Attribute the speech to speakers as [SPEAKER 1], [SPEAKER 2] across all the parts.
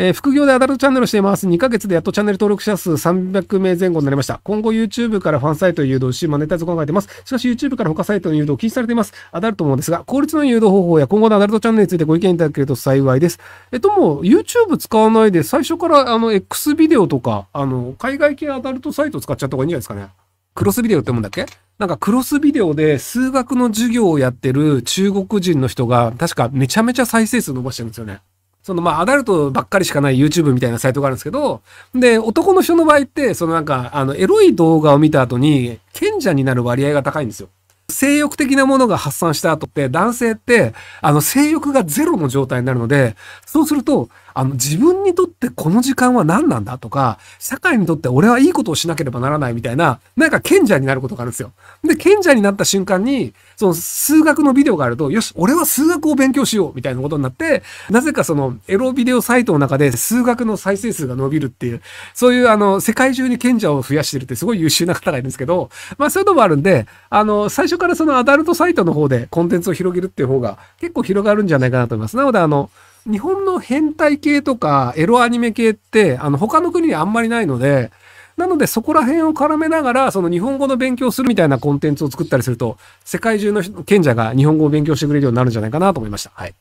[SPEAKER 1] えー、副業でアダルトチャンネルをしています。2ヶ月でやっとチャンネル登録者数300名前後になりました。今後 YouTube からファンサイトに誘導し、マネタイズを考えています。しかし YouTube から他サイトの誘導を禁止されています。アダルトもですが、効率の誘導方法や今後のアダルトチャンネルについてご意見いただけると幸いです。えっとも、YouTube 使わないで、最初からあの、X ビデオとか、あの、海外系アダルトサイト使っちゃった方がいいんじゃないですかね。クロスビデオってもんだっけなんかクロスビデオで数学の授業をやってる中国人の人が、確かめちゃめちゃ再生数伸ばしてるんですよね。そのまあアダルトばっかりしかない YouTube みたいなサイトがあるんですけど、で、男の人の場合って、そのなんか、あの、エロい動画を見た後に、賢者になる割合が高いんですよ。性欲的なものが発散した後って、男性って、あの、性欲がゼロの状態になるので、そうすると、あの、自分にとってこの時間は何なんだとか、社会にとって俺はいいことをしなければならないみたいな、なんか賢者になることがあるんですよ。で、賢者になった瞬間に、その数学のビデオがあると、よし、俺は数学を勉強しようみたいなことになって、なぜかそのエロビデオサイトの中で数学の再生数が伸びるっていう、そういうあの、世界中に賢者を増やしてるってすごい優秀な方がいるんですけど、まあそういうのもあるんで、あの、最初からそのアダルトサイトの方でコンテンツを広げるっていう方が結構広がるんじゃないかなと思います。なのであの、日本の変態系とかエロアニメ系って、あの、他の国にあんまりないので、なのでそこら辺を絡めながら、その日本語の勉強するみたいなコンテンツを作ったりすると、世界中の賢者が日本語を勉強してくれるようになるんじゃないかなと思いました。はい。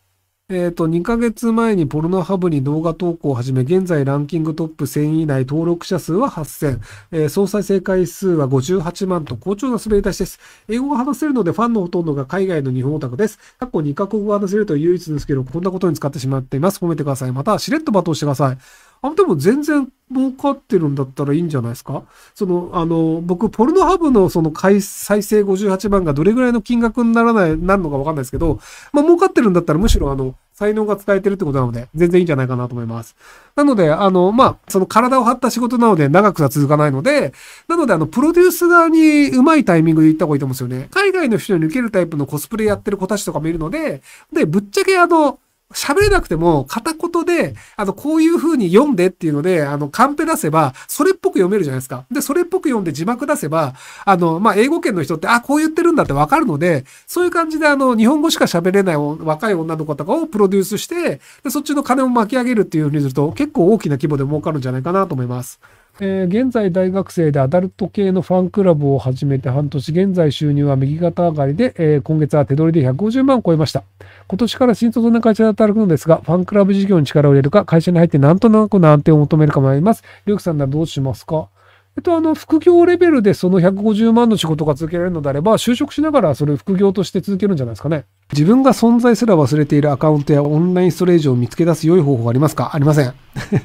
[SPEAKER 1] えっ、ー、と、2ヶ月前にポルノハブに動画投稿を始め、現在ランキングトップ1000位以内、登録者数は8000、えー、総再生回数は58万と好調な滑り出しです。英語が話せるのでファンのほとんどが海外の日本オタクです。過去2カ国語が話せると唯一ですけど、こんなことに使ってしまっています。褒めてください。また、しれっと罵倒してください。あ、でも全然儲かってるんだったらいいんじゃないですかその、あの、僕、ポルノハブのその再生58万がどれぐらいの金額にならない、なるのかわかんないですけど、まあ、儲かってるんだったらむしろあの、才能が使えてるってことなので、全然いいんじゃないかなと思います。なので、あの、まあ、その体を張った仕事なので、長くは続かないので、なので、あの、プロデュース側にうまいタイミングで行った方がいいと思うんですよね。海外の人に受けるタイプのコスプレやってる子たちとかもいるので、で、ぶっちゃけあの、喋れなくても、片言で、あの、こういう風に読んでっていうので、あの、カンペ出せば、それっぽく読めるじゃないですか。で、それっぽく読んで字幕出せば、あの、まあ、英語圏の人って、あ、こう言ってるんだってわかるので、そういう感じで、あの、日本語しか喋れない若い女の子とかをプロデュースして、で、そっちの金を巻き上げるっていう風にすると、結構大きな規模で儲かるんじゃないかなと思います。えー、現在大学生でアダルト系のファンクラブを始めて半年、現在収入は右肩上がりで、えー、今月は手取りで150万を超えました。今年から新卒の会社で働くのですが、ファンクラブ事業に力を入れるか、会社に入ってなんとなくの安定を求めるか迷います。りょうきさんならどうしますかえっと、あの、副業レベルでその150万の仕事が続けられるのであれば、就職しながらそれ副業として続けるんじゃないですかね。自分が存在すら忘れているアカウントやオンラインストレージを見つけ出す良い方法はありますかありません。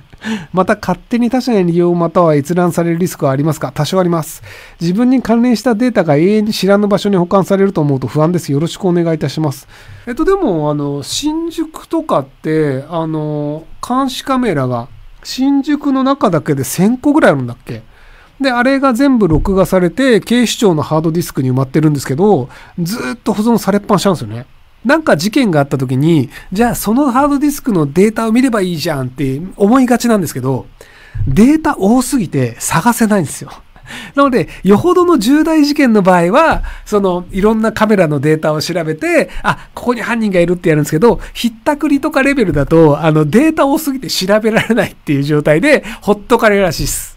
[SPEAKER 1] また、勝手に他社に利用または閲覧されるリスクはありますか多少あります。自分に関連したデータが永遠に知らぬ場所に保管されると思うと不安です。よろしくお願いいたします。えっと、でも、あの、新宿とかって、あの、監視カメラが、新宿の中だけで1000個ぐらいあるんだっけで、あれが全部録画されて、警視庁のハードディスクに埋まってるんですけど、ずっと保存されっぱなしなんですよね。なんか事件があった時に、じゃあそのハードディスクのデータを見ればいいじゃんって思いがちなんですけど、データ多すぎて探せないんですよ。なので、よほどの重大事件の場合は、その、いろんなカメラのデータを調べて、あ、ここに犯人がいるってやるんですけど、ひったくりとかレベルだと、あの、データ多すぎて調べられないっていう状態で、ほっとかれるらしいです。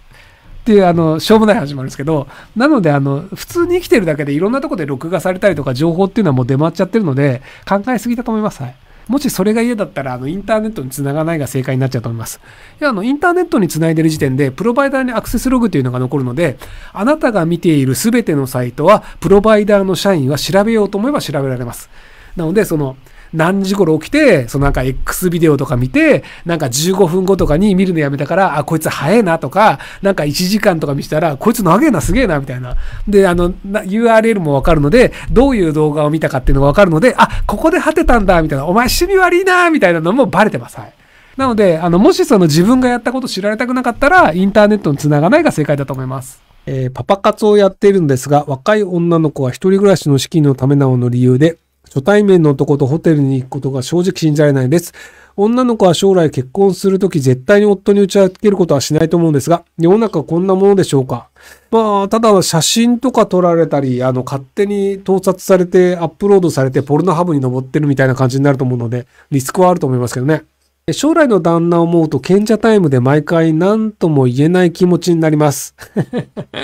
[SPEAKER 1] っていうあのしょうもない話もあるんですけどなのであの普通に生きてるだけでいろんなとこで録画されたりとか情報っていうのはもう出回っちゃってるので考えすぎたと思います。はいもしそれが嫌だったら、あの、インターネットにつながないが正解になっちゃうと思います。いや、あの、インターネットにつないでる時点で、プロバイダーにアクセスログというのが残るので、あなたが見ているすべてのサイトは、プロバイダーの社員は調べようと思えば調べられます。なので、その、何時頃起きて、そのなんか X ビデオとか見て、なんか15分後とかに見るのやめたから、あ、こいつ早えなとか、なんか1時間とか見せたら、こいつ長えな、すげえな、みたいな。で、あの、URL もわかるので、どういう動画を見たかっていうのがわかるので、あ、ここで果てたんだ、みたいな。お前趣味悪いな、みたいなのもバレてます。はい。なので、あの、もしその自分がやったこと知られたくなかったら、インターネットに繋がないが正解だと思います。えー、パパ活をやっているんですが、若い女の子は一人暮らしの資金のためなの理由で、初対面の男とホテルに行くことが正直信じられないです。女の子は将来結婚するとき絶対に夫に打ち明けることはしないと思うんですが、世の中こんなものでしょうか。まあ、ただ写真とか撮られたり、あの、勝手に盗撮されてアップロードされてポルノハブに登ってるみたいな感じになると思うので、リスクはあると思いますけどね。将来の旦那を思うと賢者タイムで毎回何とも言えない気持ちになります。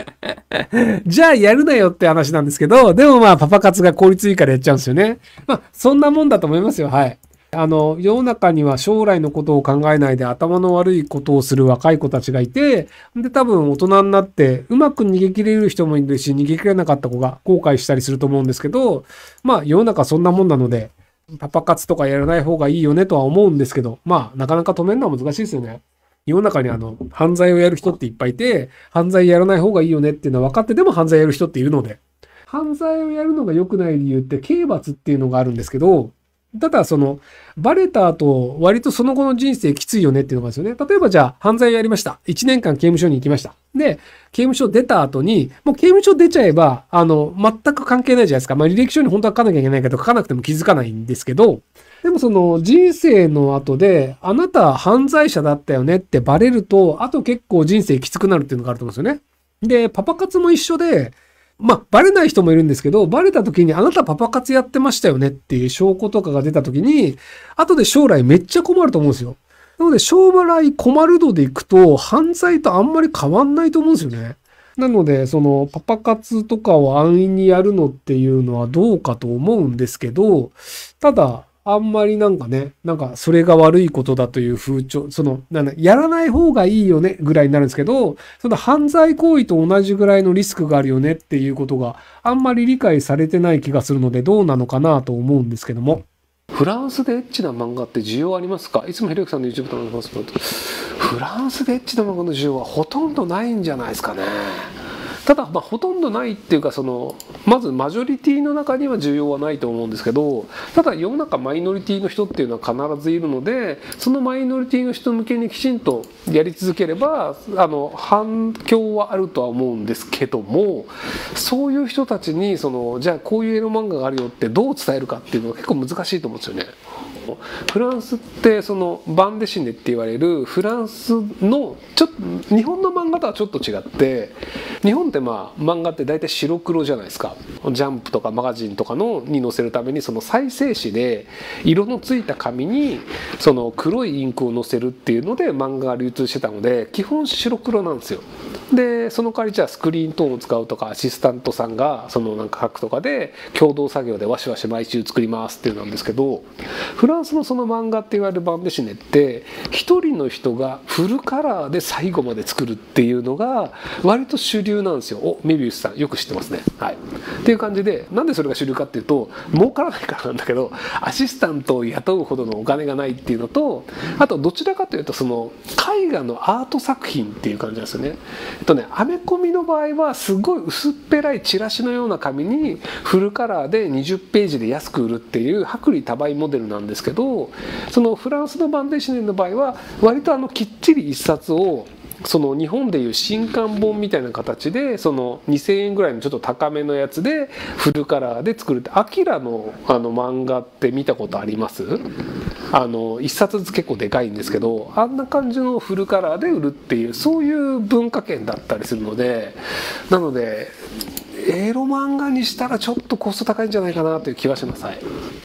[SPEAKER 1] じゃあやるなよって話なんですけど、でもまあパパ活が効率いいからやっちゃうんですよね。まあそんなもんだと思いますよ。はい。あの、世の中には将来のことを考えないで頭の悪いことをする若い子たちがいて、で、多分大人になってうまく逃げ切れる人もいるし、逃げ切れなかった子が後悔したりすると思うんですけど、まあ世の中そんなもんなので、パパ活とかやらない方がいいよねとは思うんですけど、まあ、なかなか止めるのは難しいですよね。世の中にあの、犯罪をやる人っていっぱいいて、犯罪やらない方がいいよねっていうのは分かってても犯罪やる人っているので、犯罪をやるのが良くない理由って刑罰っていうのがあるんですけど、ただ、その、バレた後、割とその後の人生きついよねっていうのがですよね。例えばじゃあ、犯罪やりました。1年間刑務所に行きました。で、刑務所出た後に、もう刑務所出ちゃえば、あの、全く関係ないじゃないですか。まあ、履歴書に本当は書かなきゃいけないけど、書かなくても気づかないんですけど、でもその人生の後で、あなた犯罪者だったよねってバレると、あと結構人生きつくなるっていうのがあると思うんですよね。で、パパ活も一緒で、まあ、バレない人もいるんですけど、バレた時にあなたパパ活やってましたよねっていう証拠とかが出た時に、後で将来めっちゃ困ると思うんですよ。なので、将来困る度でいくと、犯罪とあんまり変わんないと思うんですよね。なので、その、パパ活とかを安易にやるのっていうのはどうかと思うんですけど、ただ、あんまりなんかね、なんかそれが悪いことだという風潮、その、なんやらない方がいいよねぐらいになるんですけど、その犯罪行為と同じぐらいのリスクがあるよねっていうことがあんまり理解されてない気がするのでどうなのかなと思うんですけども。フランスでエッチな漫画って需要ありますかいつもひろゆきさんの YouTube と話しますけど、フランスでエッチな漫画の需要はほとんどないんじゃないですかね。ただ、まあ、ほとんどないっていうかそのまずマジョリティの中には需要はないと思うんですけどただ世の中マイノリティの人っていうのは必ずいるのでそのマイノリティの人向けにきちんとやり続ければあの反響はあるとは思うんですけどもそういう人たちにそのじゃあこういうエロ漫画があるよってどう伝えるかっていうのは結構難しいと思うんですよね。フランスってそのバンデシネって言われるフランスのちょっと日本の漫画とはちょっと違って日本ってまあ漫画って大体白黒じゃないですかジャンプとかマガジンとかのに載せるためにその再生紙で色のついた紙にその黒いインクを載せるっていうので漫画が流通してたので基本白黒なんですよでその代わりじゃあスクリーン等を使うとかアシスタントさんがそのなんか書くとかで共同作業でわしわし毎週作りますっていうなんですけどフランスのその漫画っていわれるバンデシネって一人の人がフルカラーで最後まで作るっていうのが割と主流なんですよおメビウスさんよく知ってますねはいっていう感じでなんでそれが主流かっていうと儲からないからなんだけどアシスタントを雇うほどのお金がないっていうのとあとどちらかというとその絵画のアート作品っていう感じなんですよねとねアメコミの場合はすごい薄っぺらいチラシのような紙にフルカラーで20ページで安く売るっていう薄利多売モデルなんですけどそのフランスのバンデシネの場合は割とあのきっちり1冊をその日本でいう新刊本みたいな形でその2,000円ぐらいのちょっと高めのやつでフルカラーで作るってアキラのあの漫画って見たことありますあの1冊ずつ結構でかいんですけどあんな感じのフルカラーで売るっていうそういう文化圏だったりするのでなのでエロ漫画にしたらちょっとコスト高いんじゃないかなという気はします。はい